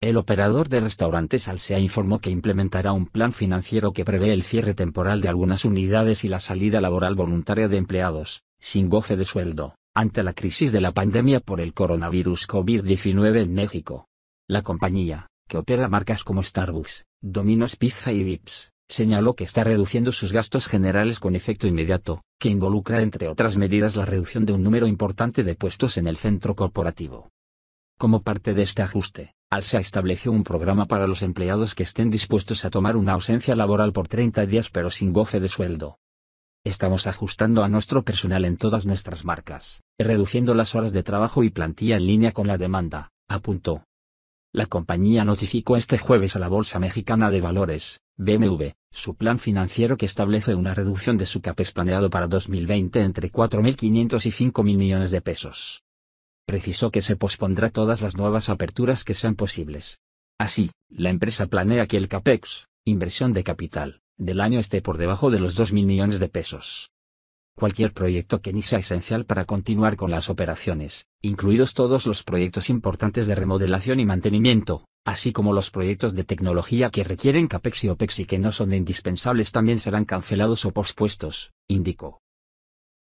El operador de restaurantes Alsea informó que implementará un plan financiero que prevé el cierre temporal de algunas unidades y la salida laboral voluntaria de empleados, sin goce de sueldo, ante la crisis de la pandemia por el coronavirus COVID-19 en México. La compañía, que opera marcas como Starbucks, Domino's Pizza y Vips, señaló que está reduciendo sus gastos generales con efecto inmediato, que involucra entre otras medidas la reducción de un número importante de puestos en el centro corporativo. Como parte de este ajuste, Alsa estableció un programa para los empleados que estén dispuestos a tomar una ausencia laboral por 30 días pero sin goce de sueldo. Estamos ajustando a nuestro personal en todas nuestras marcas, reduciendo las horas de trabajo y plantilla en línea con la demanda, apuntó. La compañía notificó este jueves a la Bolsa Mexicana de Valores, BMV, su plan financiero que establece una reducción de su CAPES planeado para 2020 entre 4.500 y 5.000 millones de pesos precisó que se pospondrá todas las nuevas aperturas que sean posibles. Así, la empresa planea que el CAPEX, inversión de capital, del año esté por debajo de los 2 mil millones de pesos. Cualquier proyecto que ni sea esencial para continuar con las operaciones, incluidos todos los proyectos importantes de remodelación y mantenimiento, así como los proyectos de tecnología que requieren CAPEX y OPEX y que no son indispensables también serán cancelados o pospuestos, indicó.